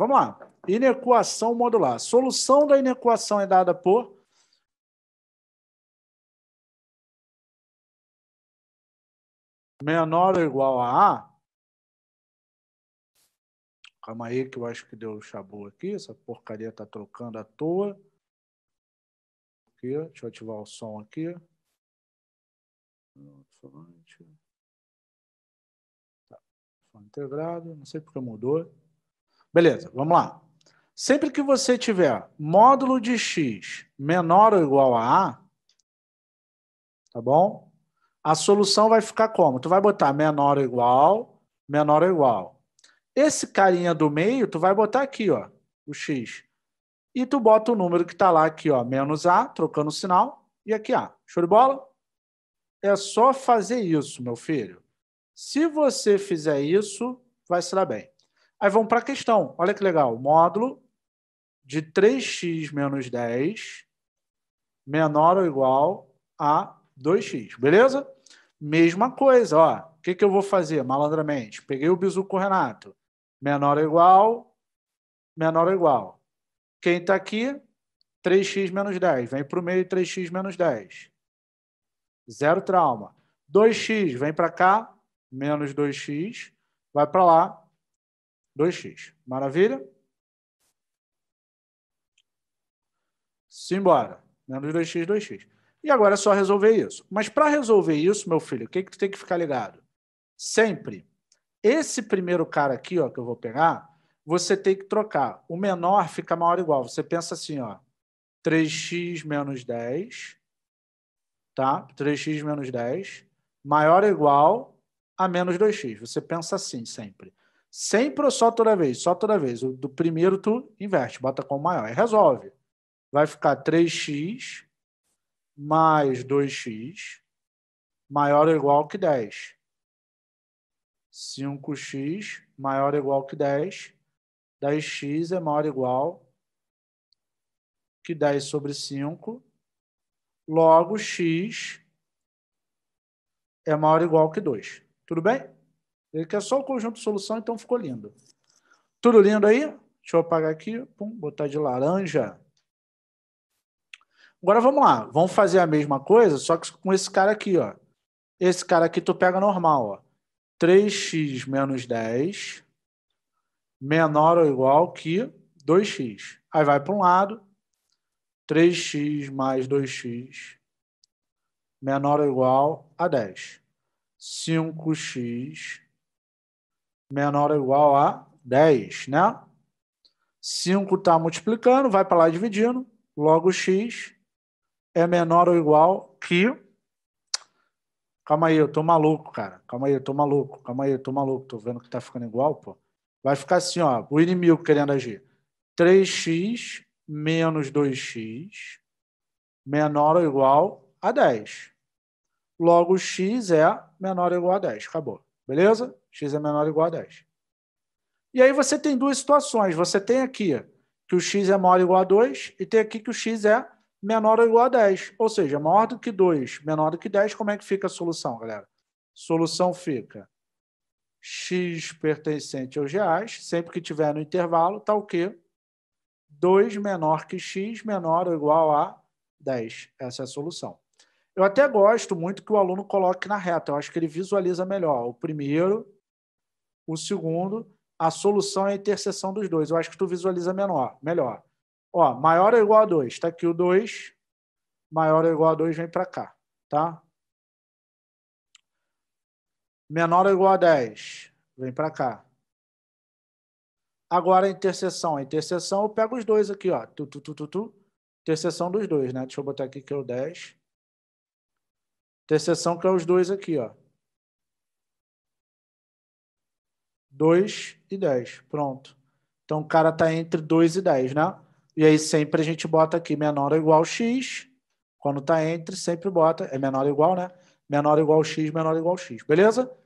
Vamos lá. Inequação modular. Solução da inequação é dada por menor ou igual a A. Calma aí que eu acho que deu chabu aqui. Essa porcaria tá trocando à toa. Aqui, deixa eu ativar o som aqui. Tá. Integrado, não sei porque mudou. Beleza, vamos lá. Sempre que você tiver módulo de x menor ou igual a a, tá bom? A solução vai ficar como? Tu vai botar menor ou igual, menor ou igual. Esse carinha do meio, tu vai botar aqui, ó, o x. E tu bota o número que está lá aqui, ó, menos a, trocando o sinal, e aqui a. Show de bola? É só fazer isso, meu filho. Se você fizer isso, vai se dar bem. Aí vamos para a questão. Olha que legal. Módulo de 3x menos 10 menor ou igual a 2x. Beleza? Mesma coisa. O que, que eu vou fazer malandramente? Peguei o bizuco Renato. Menor ou igual, menor ou igual. Quem está aqui? 3x menos 10. Vem para o meio 3x menos 10. Zero trauma. 2x vem para cá, menos 2x. Vai para lá, 2x. Maravilha? Simbora. Menos 2x, 2x. E agora é só resolver isso. Mas para resolver isso, meu filho, o que, que tu tem que ficar ligado? Sempre. Esse primeiro cara aqui, ó, que eu vou pegar, você tem que trocar. O menor fica maior ou igual. Você pensa assim, ó. 3x menos 10, tá? 3x menos 10, maior ou igual a menos 2x. Você pensa assim sempre. Sempre ou só toda vez? Só toda vez. do primeiro tu inverte, bota como maior e resolve. Vai ficar 3x mais 2x maior ou igual que 10. 5x maior ou igual que 10. 10x é maior ou igual que 10 sobre 5. Logo, x é maior ou igual que 2. Tudo bem? Ele quer só o conjunto solução, então ficou lindo. Tudo lindo aí? Deixa eu apagar aqui, pum, botar de laranja. Agora vamos lá, vamos fazer a mesma coisa, só que com esse cara aqui, ó. Esse cara aqui tu pega normal, ó. 3x menos 10 menor ou igual que 2x. Aí vai para um lado, 3x mais 2x menor ou igual a 10. 5x menor ou igual a 10, né? 5 está multiplicando, vai para lá dividindo, logo x é menor ou igual que... Calma aí, eu tô maluco, cara. Calma aí, eu tô maluco. Calma aí, eu tô maluco. Tô vendo que tá ficando igual, pô. Vai ficar assim, ó, o inimigo querendo agir. 3x menos 2x menor ou igual a 10. Logo, x é menor ou igual a 10. Acabou. Beleza? x é menor ou igual a 10. E aí você tem duas situações. Você tem aqui que o x é maior ou igual a 2 e tem aqui que o x é menor ou igual a 10. Ou seja, maior do que 2, menor do que 10, como é que fica a solução, galera? Solução fica x pertencente aos reais, sempre que tiver no intervalo, tá o que 2 menor que x menor ou igual a 10. Essa é a solução. Eu até gosto muito que o aluno coloque na reta, eu acho que ele visualiza melhor. O primeiro, o segundo, a solução é a interseção dos dois. Eu acho que tu visualiza menor, melhor. Ó, maior ou igual a 2, está aqui o 2, maior ou igual a 2 vem para cá, tá? Menor ou igual a 10, vem para cá. Agora a interseção. A interseção eu pego os dois aqui, ó. Tu, tu, tu, tu, tu. Interseção dos dois, né? Deixa eu botar aqui que é o 10. Interseção que é os dois aqui, ó. 2 e 10. Pronto. Então o cara está entre 2 e 10, né? E aí sempre a gente bota aqui menor ou igual a x. Quando está entre, sempre bota. É menor ou igual, né? Menor ou igual a x, menor ou igual a x. Beleza?